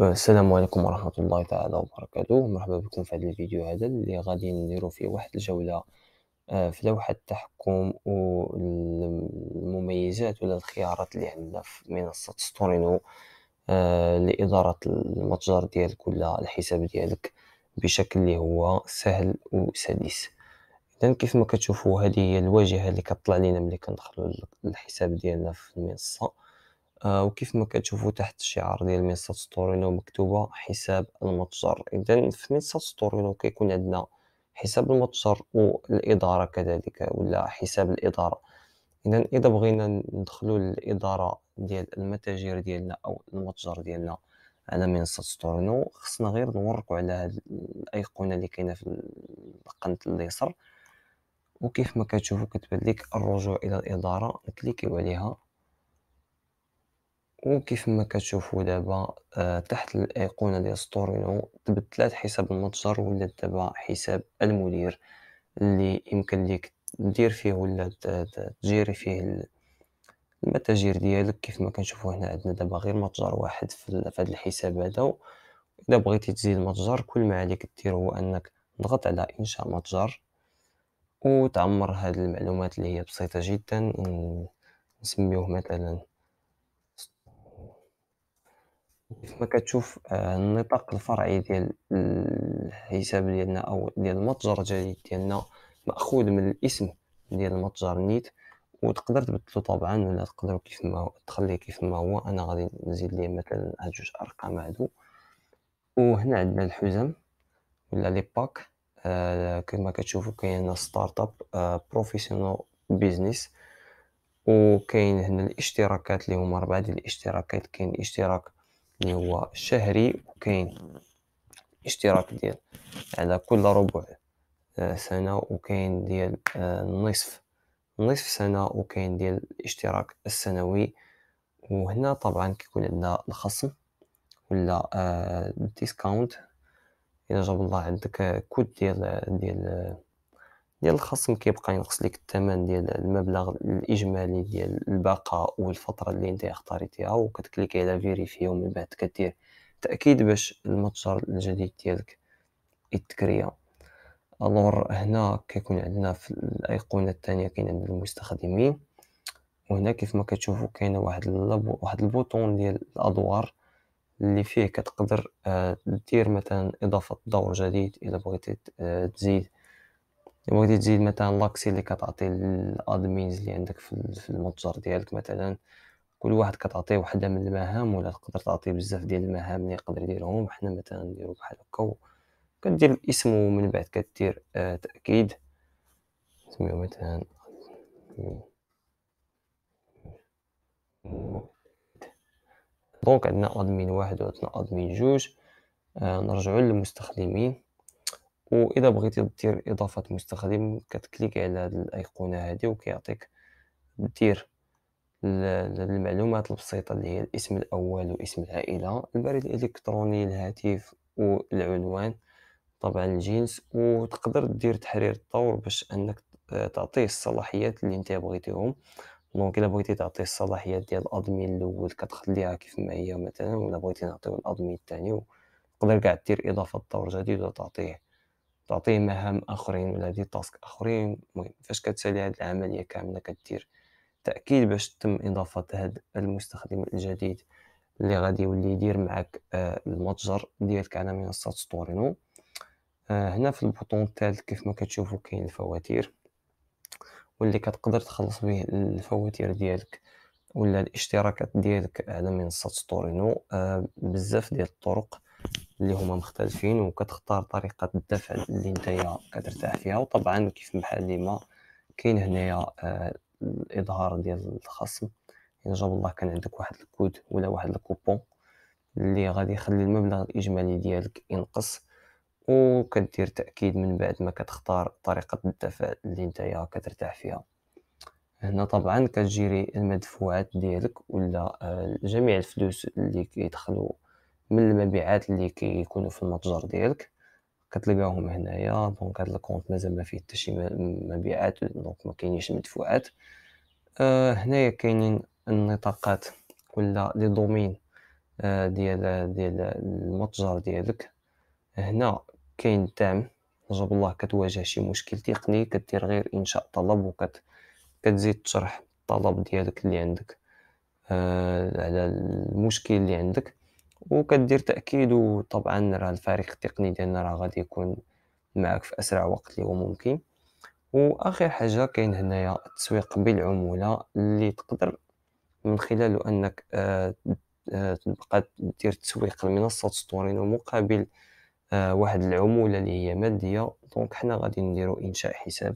السلام عليكم ورحمة الله تعالى وبركاته مرحبا بكم في هذا الفيديو هذا اللي غادي نديرو فيه واحد الجولة آه، في لوحة التحكم والمميزات ولا الخيارات اللي عندنا في منصة ستورينو آه، لإدارة المتجر ديالك ولا الحساب ديالك بشكل اللي هو سهل وسلس اذا كيف ما كتشوفوا هذه هي الواجهة اللي كطلع لينا ملي كندخلوا الحساب ديالنا في المنصة آه وكيف ما كتشوفوا تحت الشعار ديال منصة ستورينو مكتوبة حساب المتجر إذا في منصة ستورينو كيكون عندنا حساب المتجر والإدارة كذلك ولا حساب الإدارة إذا إذا بغينا ندخلوا للإدارة ديال المتاجر ديالنا أو المتجر ديالنا على منصة ستورينو خصنا غير نوركوا على هاد الأيقونة اللي كاينة في القنت اليسر وكيف ما كتشوفوا كتبان لك الرجوع إلى الإدارة نكليكيو عليها وكيف ما كتشوفوا دابا آه، تحت الايقونه ديال ستورينو تبدلات حساب المتجر ولات دابا حساب المدير اللي يمكن ليك دير فيه ولا تجيري فيه المتاجر ديالك كيف ما كنشوفوا هنا عندنا دابا غير متجر واحد في هذا الحساب هذا اذا بغيتي تزيد متجر كل ما عليك دير هو انك تضغط على انشاء متجر وتعمر هذه المعلومات اللي هي بسيطه جدا نسميوه مثلا كيف ما كتشوف آه، النطاق الفرعي ديال الحساب ديالنا او ديال المتجر الجديد ديالنا ماخوذ من الاسم ديال المتجر نيت وتقدر تبدلو طبعا ولا تقدر كيف ما تخليه كيف ما هو انا غادي نزيد ليه مثلا هاد جوج ارقام هادو وهنا عندنا الحزم ولا لي باك آه كما كتشوفوا كاين ستارت اب آه بروفيسيونال بيزنس وكاين هنا الاشتراكات اللي هما اربعه ديال الاشتراكات كاين اشتراك اللي يعني هو شهري وكاين اشتراك ديال على كل ربع آه، سنة وكاين ديال آه، نصف نصف سنة وكاين ديال الاشتراك السنوي وهنا طبعا كيكون عندنا الخصم ولا الديسكاونت آه، الا جاب الله عندك كود ديال ديال ديال الخصم كيبقى ينقص لك الثمن ديال المبلغ الاجمالي ديال البقاء والفتره اللي انت اختاريتيها وكتكليكي على فيريفي ومن بعد كدير تاكيد باش المتجر الجديد ديالك يتكريا الور هنا كيكون عندنا في الايقونه الثانيه كاين عند المستخدمين وهنا كيف ما كتشوفوا كاين واحد اللب... واحد البوطون ديال الادوار اللي فيه كتقدر آه، دير مثلا اضافه دور جديد اذا بغيتي آه، تزيد بغيتي تزيد مثلا لاكسي اللي كتعطي الادمينز اللي عندك في المتجر ديالك مثلا كل واحد كتعطيه وحده من المهام ولا تقدر تعطيه بزاف ديال المهام اللي يقدر يديرهم حنا مثلا نديرو بحال هكا كندير الاسم ومن بعد كدير آه تاكيد نسميو مثلا دونك عندنا ادمين واحد وعندنا ادمين جوج آه نرجعو للمستخدمين واذا بغيتي دير اضافه مستخدم كتكليك على هذه الايقونه هذه وكيعطيك دير المعلومات البسيطه اللي هي الاسم الاول واسم العائله البريد الالكتروني الهاتف والعنوان طبعا الجنس وتقدر دير تحرير الطور باش انك تعطيه الصلاحيات اللي انت بغيتيهم دونك الا بغيتي تعطيه الصلاحيات ديال الادمين الاول كتخليها كيف ما هي مثلا ولا بغيتي نعطيو الادمين الثاني تقدر كاع دير اضافه طور جديد وتعطيه تعطيه مهام اخرين ولا دي تاسك اخرين المهم فاش كتسالي هاد العمليه كامله كدير تاكيد باش تم اضافه هاد المستخدم الجديد اللي غادي يولي يدير معك آه، المتجر ديالك على منصه ستورينو آه، هنا في البوطون الثالث كيف ما كتشوفوا كاين الفواتير واللي كتقدر تخلص به الفواتير ديالك ولا الاشتراكات ديالك على منصه ستورينو آه، بزاف ديال الطرق اللي هما مختلفين وكتختار طريقه الدفع اللي نتايا كترتاح فيها وطبعا كيف بحال ديما كاين هنايا الاظهار آه، ديال الخصم ان يعني جاب الله كان عندك واحد الكود ولا واحد الكوبون اللي غادي يخلي المبلغ الاجمالي ديالك ينقص وكدير تاكيد من بعد ما كتختار طريقه الدفع اللي نتايا كترتاح فيها هنا طبعا كتجيري المدفوعات ديالك ولا آه، جميع الفلوس اللي كيدخلوا من المبيعات اللي كيكونوا في المتجر ديالك كتلقاهم هنايا دونك هاد الكونت مازال ما فيه حتى شي مبيعات دونك ما كاينينش مدفوعات آه هنايا كاينين النطاقات ولا لي دومين آه ديال ديال المتجر ديالك هنا كاين الدعم جاب الله كتواجه شي مشكل تقني كدير غير انشاء طلب وكت كتزيد تشرح الطلب ديالك اللي عندك آه على المشكل اللي عندك وكدير تاكيد وطبعا راه الفريق التقني ديالنا راه غادي يكون معك في اسرع وقت اللي هو ممكن واخر حاجه كاين هنايا التسويق بالعموله اللي تقدر من خلاله انك آه، آه، تبقى دير تسويق لمنصه ستورين مقابل آه، واحد العموله اللي هي ماديه دونك حنا غادي نديرو انشاء حساب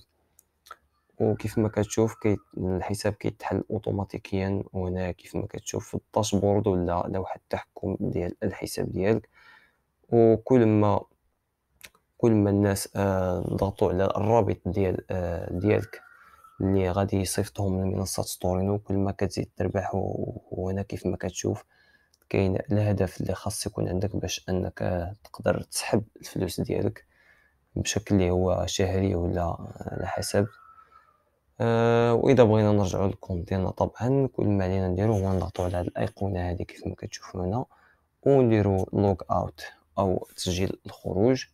وكيف ما كتشوف كي الحساب كيتحل اوتوماتيكيا وهنا كيف ما كتشوف في الداشبورد ولا لوحه التحكم ديال الحساب ديالك وكل ما كل ما الناس آه، ضغطوا على الرابط ديال آه، ديالك اللي غادي يصيفطهم لمنصه ستورينو كل ما كتزيد تربح وهنا كيف ما كتشوف كاين الهدف اللي خاص يكون عندك باش انك آه، تقدر تسحب الفلوس ديالك بشكل اللي هو شهري ولا على حسب آه، واذا بغينا نرجعوا للكون ديالنا طبعا كل ما علينا نديرو هو نضغطو على هذه الايقونه هذه كيف ما كتشوفوا هنا ونديرو لوغ اوت او تسجيل الخروج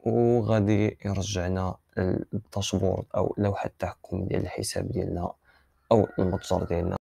وغادي يرجعنا الداشبورد او لوحه التحكم ديال الحساب ديالنا او المتجر ديالنا